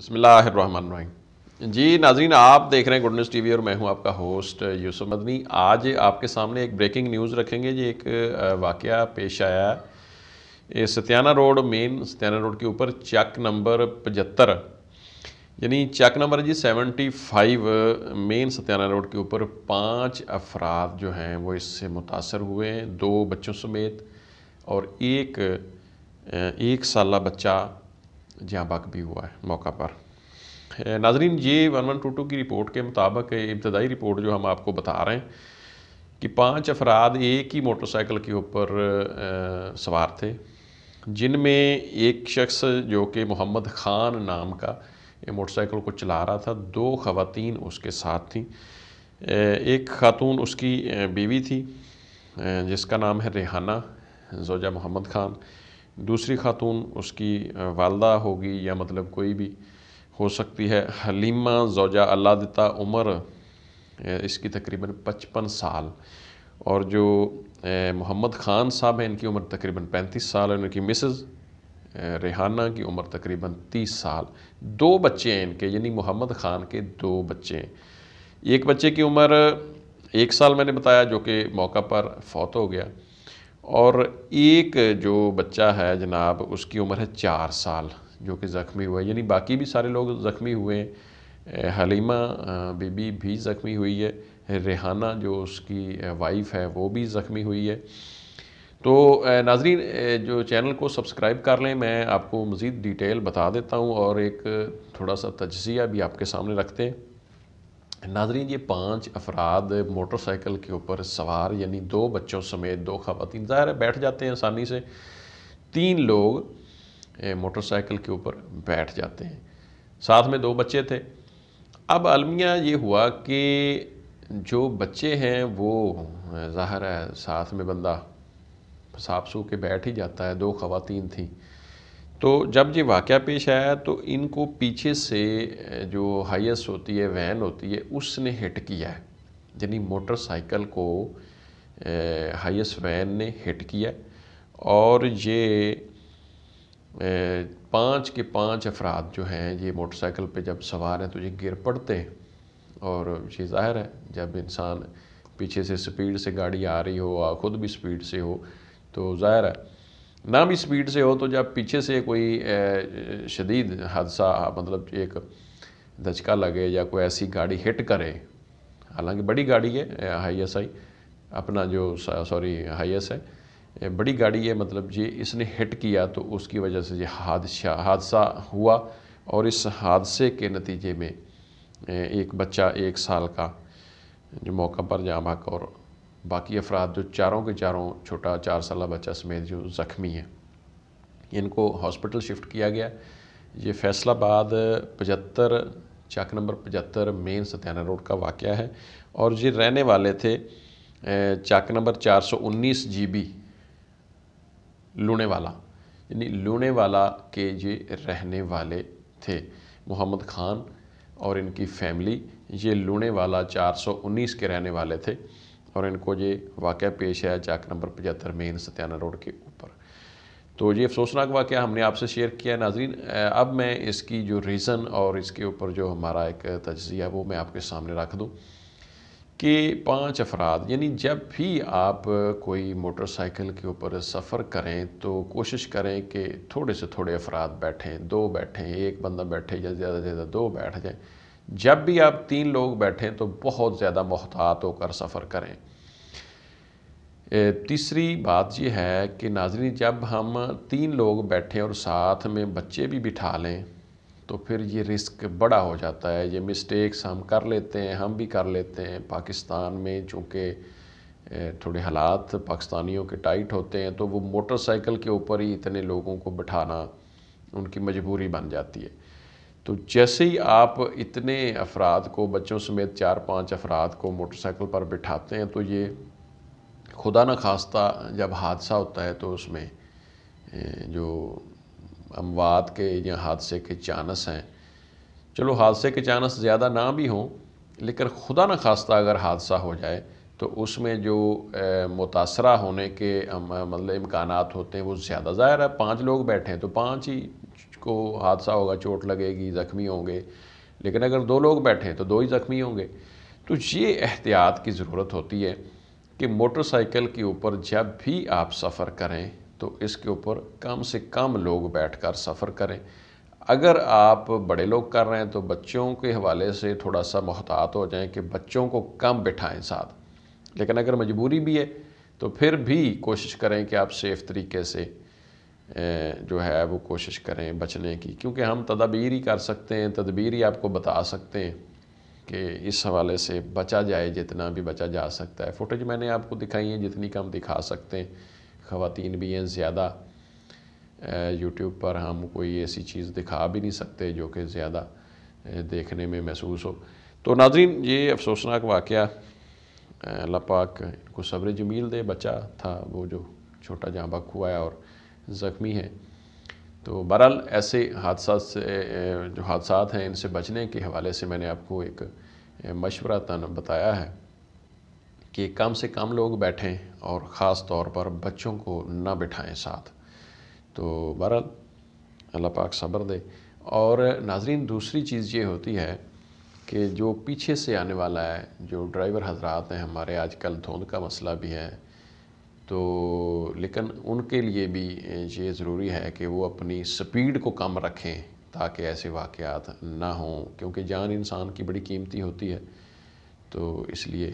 बसमिल्लाम जी नाजीन आप देख रहे हैं गुडनेस टीवी और मैं हूं आपका होस्ट यूसुफ मदनी आज आपके सामने एक ब्रेकिंग न्यूज़ रखेंगे जी एक वाक़ पेश आया ये Satyana road main Satyana road के ऊपर चक नंबर पचहत्तर यानी चक नंबर जी seventy five main Satyana road के ऊपर पाँच अफराद जो हैं वो इससे मुतासर हुए हैं दो बच्चों समेत और एक एक साल बच्चा जाँबाक भी हुआ है मौका पर नाजरीन ये वन वन टू टू की रिपोर्ट के मुताबिक इब्तदाई रिपोर्ट जो हम आपको बता रहे हैं कि पांच अफराद एक ही मोटरसाइकिल के ऊपर सवार थे जिनमें एक शख्स जो कि मोहम्मद ख़ान नाम का मोटरसाइकिल को चला रहा था दो खवतिन उसके साथ थी एक खातून उसकी बीवी थी जिसका नाम है रेहाना जोजा मोहम्मद ख़ान दूसरी खातून उसकी वालदा होगी या मतलब कोई भी हो सकती है हलीमा जोजा अल्लादता उमर इसकी तकरीबन पचपन साल और जो मोहम्मद ख़ान साहब हैं इनकी उम्र तकरीबन पैंतीस साल है उनकी मिसेज़ रेहाना की उम्र तकरीबन तीस साल दो बच्चे हैं इनके यानी मोहम्मद ख़ान के दो बच्चे हैं एक बच्चे की उम्र एक साल मैंने बताया जो कि मौका पर फौत हो गया और एक जो बच्चा है जनाब उसकी उम्र है चार साल जो कि ज़ख्मी हुआ है यानी बाकी भी सारे लोग ज़ख्मी हुए हैं हलीमा बीबी भी ज़ख्मी हुई है रेहाना जो उसकी वाइफ़ है वो भी ज़ख्मी हुई है तो नाजरीन जो चैनल को सब्सक्राइब कर लें मैं आपको मज़ीद डिटेल बता देता हूँ और एक थोड़ा सा तजिया भी आपके सामने रखते हैं नाजरीन ये पांच अफराद मोटरसाइकिल के ऊपर सवार यानी दो बच्चों समेत दो खातन ज़ाहिर है बैठ जाते हैं आसानी से तीन लोग मोटरसाइकिल के ऊपर बैठ जाते हैं साथ में दो बच्चे थे अब अलमिया ये हुआ कि जो बच्चे हैं वो ज़ाहिर है साथ में बंदा साफ सू के बैठ ही जाता है दो खातन थी तो जब ये वाक़ पेश आया तो इनको पीछे से जो हाइस होती है वैन होती है उसने हिट किया है यानी मोटरसाइकिल को हाइस वैन ने हिट किया और ये पाँच के पाँच अफराद जो हैं ये मोटरसाइकिल पे जब सवार हैं तो ये गिर पड़ते हैं और ये जाहिर है जब इंसान पीछे से स्पीड से गाड़ी आ रही हो और ख़ुद भी स्पीड से हो तो ज़ाहिर है ना भी स्पीड से हो तो जब पीछे से कोई शदीद हादसा मतलब एक धचका लगे या कोई ऐसी गाड़ी हिट करे हालांकि बड़ी गाड़ी है हाई एस आई अपना जो सॉरी हाई एस है बड़ी गाड़ी है मतलब जी इसने हिट किया तो उसकी वजह से ये हादसा हादसा हुआ और इस हादसे के नतीजे में एक बच्चा एक साल का जो मौका पर जहाँ भाग और बाकी अफराद जो चारों के चारों छोटा चार साल बच्चा समेत जो ज़ख्मी हैं इनको हॉस्पिटल शिफ्ट किया गया ये फैसलाबाद पचहत्तर चक नंबर पचहत्तर मेन सत्याना रोड का वाक़ है और ये रहने वाले थे चक नंबर 419 जीबी वाला यानी वाला के ये रहने वाले थे मोहम्मद खान और इनकी फैमिली ये सौ 419 के रहने वाले थे और इनको ये वाक़ पेश है चाक नंबर पचहत्तर मेन सत्याना रोड के ऊपर तो ये अफसोसनाक वाक़ हमने आपसे शेयर किया है नाजरीन अब मैं इसकी जो रीज़न और इसके ऊपर जो हमारा एक तजिया है वो मैं आपके सामने रख दूँ कि पांच अफराद यानी जब भी आप कोई मोटरसाइकिल के ऊपर सफ़र करें तो कोशिश करें कि थोड़े से थोड़े अफराद बैठें दो बैठें एक बंदा बैठे या ज़्यादा से ज़्यादा दो बैठ जाएँ जब भी आप तीन लोग बैठें तो बहुत ज़्यादा मोहतात होकर सफ़र करें तीसरी बात यह है कि नाजरी जब हम तीन लोग बैठें और साथ में बच्चे भी बिठा लें तो फिर ये रिस्क बड़ा हो जाता है ये मिस्टेक्स हम कर लेते हैं हम भी कर लेते हैं पाकिस्तान में चूँकि थोड़े हालात पाकिस्तानियों के टाइट होते हैं तो वो मोटरसाइकिल के ऊपर ही इतने लोगों को बिठाना उनकी मजबूरी बन जाती है तो जैसे ही आप इतने अफराद को बच्चों समेत चार पांच अफराद को मोटरसाइकिल पर बिठाते हैं तो ये खुदा न खास्ता जब हादसा होता है तो उसमें जो अमवात के या हादसे के चानस हैं चलो हादसे के चानस ज़्यादा ना भी हों लेकिन खुदा न खास्ता अगर हादसा हो जाए तो उसमें जो मुतासरा होने के मतलब इम्कान होते हैं वो ज़्यादा ज़ाहिर है पाँच लोग बैठे हैं तो पाँच ही को हादसा होगा चोट लगेगी ज़ख्मी होंगे लेकिन अगर दो लोग बैठे तो दो ही ज़ख्मी होंगे तो ये एहतियात की ज़रूरत होती है कि मोटरसाइकिल के ऊपर जब भी आप सफ़र करें तो इसके ऊपर कम से कम लोग बैठकर सफ़र करें अगर आप बड़े लोग कर रहे हैं तो बच्चों के हवाले से थोड़ा सा मोहतात हो जाएं कि बच्चों को कम बिठाएं साथ लेकिन अगर मजबूरी भी है तो फिर भी कोशिश करें कि आप सेफ़ तरीके से जो है वो कोशिश करें बचने की क्योंकि हम तदबीर ही कर सकते हैं तदबीर ही आपको बता सकते हैं कि इस हवाले से बचा जाए जितना भी बचा जा सकता है फ़ुटेज मैंने आपको दिखाई है जितनी कम दिखा सकते हैं ख़वान भी हैं ज़्यादा यूट्यूब पर हम कोई ऐसी चीज़ दिखा भी नहीं सकते जो कि ज़्यादा देखने में महसूस हो तो नाजरीन ये अफसोसनाक वाक़ लपाक इनको सब्र जमील दे बचा था वो जो छोटा जहाँ हुआ है और ज़ख्मी हैं तो बहरहाल ऐसे हादसा से जो हादसा हैं इनसे बचने के हवाले से मैंने आपको एक मशवरा तन बताया है कि कम से कम लोग बैठें और ख़ास तौर पर बच्चों को ना बिठाएं साथ तो बहरहाल अल्लाह पाक सब्र दे और नाजरीन दूसरी चीज़ ये होती है कि जो पीछे से आने वाला है जो ड्राइवर हजरात हैं हमारे आजकल धुंध का मसला भी है तो लेकिन उनके लिए भी ये ज़रूरी है कि वो अपनी स्पीड को कम रखें ताकि ऐसे वाक़ात ना हों क्योंकि जान इंसान की बड़ी कीमती होती है तो इसलिए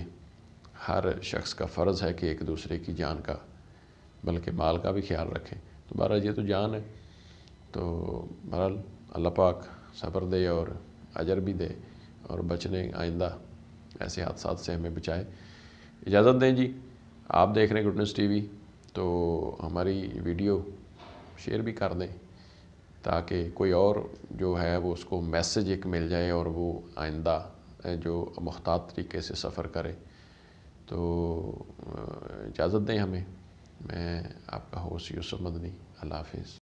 हर शख्स का फ़र्ज़ है कि एक दूसरे की जान का बल्कि माल का भी ख्याल रखें तो बहरहाल ये तो जान है तो बहरहाल अल्लाह पाक सब्र दे और अजर भी दे और बचने आइंदा ऐसे हादसा से हमें बचाए इजाज़त दें जी आप देख रहे हैं गुडनेस टीवी तो हमारी वीडियो शेयर भी कर दें ताकि कोई और जो है वो उसको मैसेज एक मिल जाए और वो आइंदा जो मुख्तार तरीके से सफ़र करे तो इजाज़त दें हमें मैं आपका होस्ट यूसुफ मदनी अल्लाह हाफिज़